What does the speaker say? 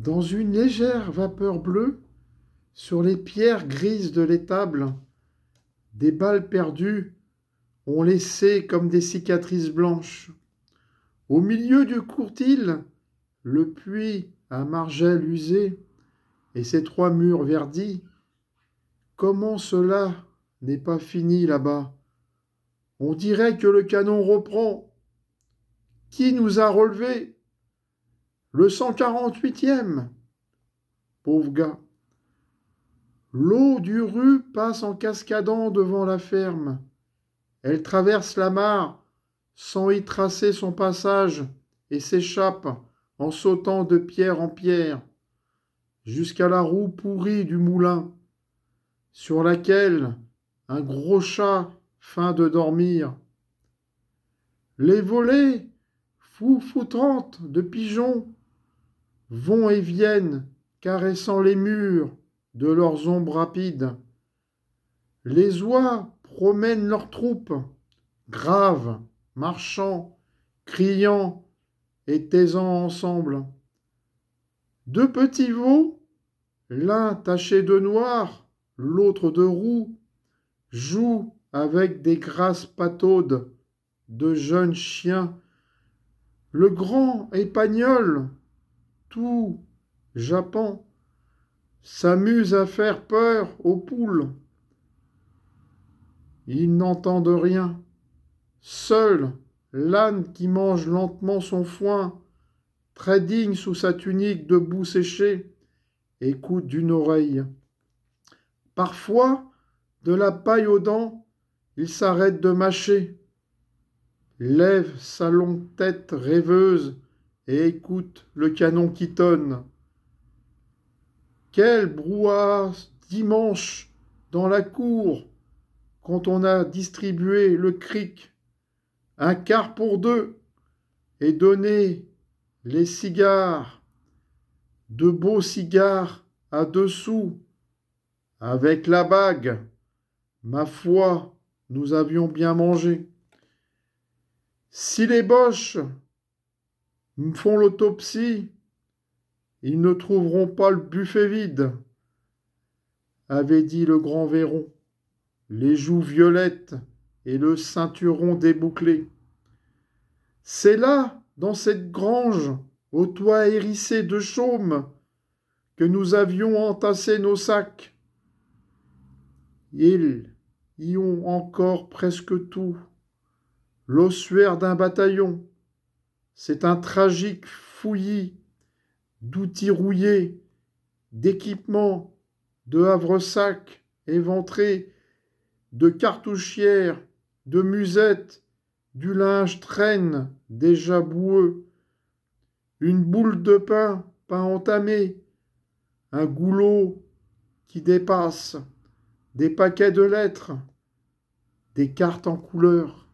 dans une légère vapeur bleue, sur les pierres grises de l'étable, des balles perdues ont laissé comme des cicatrices blanches. Au milieu du courtil, le puits à margelle usée et ses trois murs verdis, comment cela n'est pas fini là-bas On dirait que le canon reprend. Qui nous a relevés le 148e Pauvre gars. L'eau du rue passe en cascadant devant la ferme. Elle traverse la mare sans y tracer son passage et s'échappe en sautant de pierre en pierre jusqu'à la roue pourrie du moulin sur laquelle un gros chat feint de dormir. Les volets foutrantes de pigeons vont et viennent, caressant les murs de leurs ombres rapides. Les oies promènent leurs troupes, graves, marchant, criant et taisant ensemble. Deux petits veaux, l'un taché de noir, l'autre de roux, jouent avec des grasses pataudes de jeunes chiens. Le grand épagnol tout Japon s'amuse à faire peur aux poules. Ils n'entendent rien. Seul l'âne qui mange lentement son foin, très digne sous sa tunique de boue séchée, écoute d'une oreille. Parfois, de la paille aux dents, il s'arrête de mâcher, lève sa longue tête rêveuse écoute le canon qui tonne. Quel brouhaha dimanche dans la cour quand on a distribué le cric, un quart pour deux, et donné les cigares, de beaux cigares à deux sous, avec la bague. Ma foi, nous avions bien mangé. Si les boches font l'autopsie. Ils ne trouveront pas le buffet vide, avait dit le grand Véron, les joues violettes et le ceinturon débouclé. C'est là, dans cette grange, au toit hérissé de chaume, que nous avions entassé nos sacs. Ils y ont encore presque tout, l'ossuaire d'un bataillon, c'est un tragique fouillis d'outils rouillés, d'équipements, de havresacs éventrés, de cartouchières, de musettes, du linge traîne déjà boueux, une boule de pain pas entamée, un goulot qui dépasse, des paquets de lettres, des cartes en couleur.